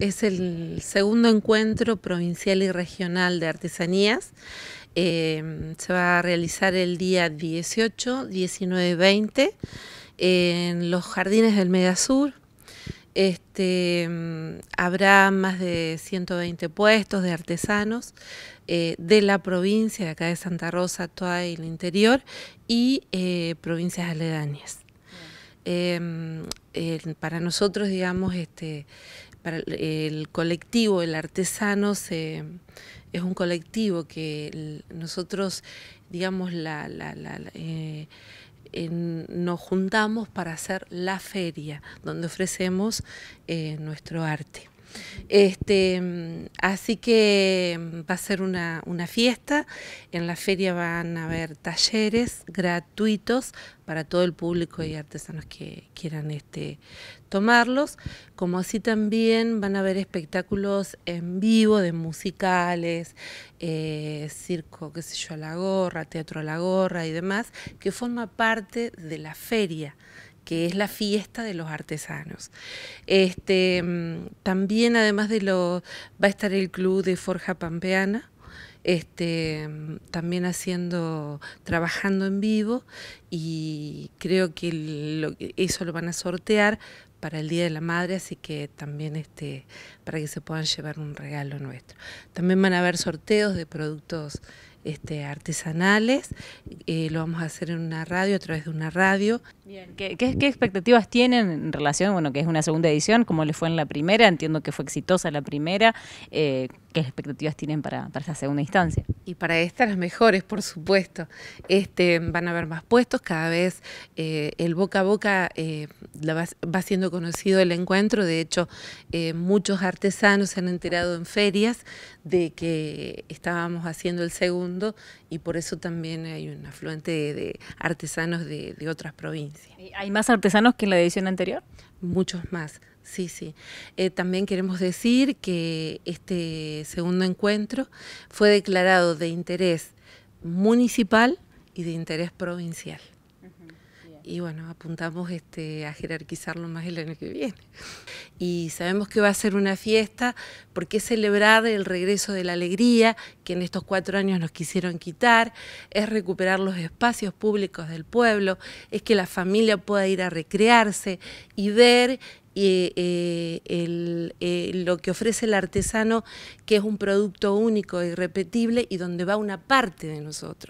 Es el segundo encuentro provincial y regional de artesanías. Em, se va a realizar el día 18, 19 y 20 en los jardines del Mediasur. Este, em, habrá más de 120 puestos de artesanos eh, de la provincia, de acá de Santa Rosa, toda el interior y eh, provincias aledañas. Em, para nosotros, digamos, este, para el colectivo, el artesano es un colectivo que nosotros, digamos, la, eh, nos juntamos para hacer la feria, donde ofrecemos eh, nuestro arte. Este, mm, así que mm, va a ser una, fiesta. En la feria van a haber talleres gratuitos para todo el público y artesanos que quieran este, tomarlos, como así también van a haber espectáculos en vivo de musicales, eh, circo, qué sé yo, a la gorra, teatro a la gorra y demás, que forma parte de la feria que es la fiesta de los artesanos. Este, mm, también, además de lo, va a estar el club de Forja Pampeana, este, mm, también haciendo, trabajando en vivo y creo que eso lo van a sortear para el Día de la Madre, así que también este, para que se puedan llevar un regalo nuestro. También van a haber sorteos de productos este, artesanales, eh, lo vamos a hacer en una radio, a través de una radio. Bien. ¿Qué, expectativas tienen en relación, bueno, que es una segunda edición, cómo les fue en la primera? Entiendo que fue exitosa la primera. Eh, ¿Qué expectativas tienen para, para esta segunda instancia? Y para esta las mejores, por supuesto. Este, van a haber más puestos, cada vez eh, el boca a boca va, va siendo conocido el encuentro, de hecho eh, muchos artesanos se han enterado en ferias de que estábamos haciendo el segundo y por eso también hay un afluente de, artesanos de, otras provincias. ¿Hay más artesanos que en la edición anterior? Muchos más. Sí, sí. Eh, también queremos decir que este segundo encuentro fue declarado de interés municipal y de interés provincial y bueno, apuntamos este, a jerarquizarlo más el año que viene. Y sabemos que va a ser una fiesta porque es celebrar el regreso de la alegría que en estos cuatro años nos quisieron quitar, es recuperar los espacios públicos del pueblo, es que la familia pueda ir a recrearse y ver eh, eh, eh, lo que ofrece el artesano, que es un producto único, e irrepetible y donde va una parte de nosotros.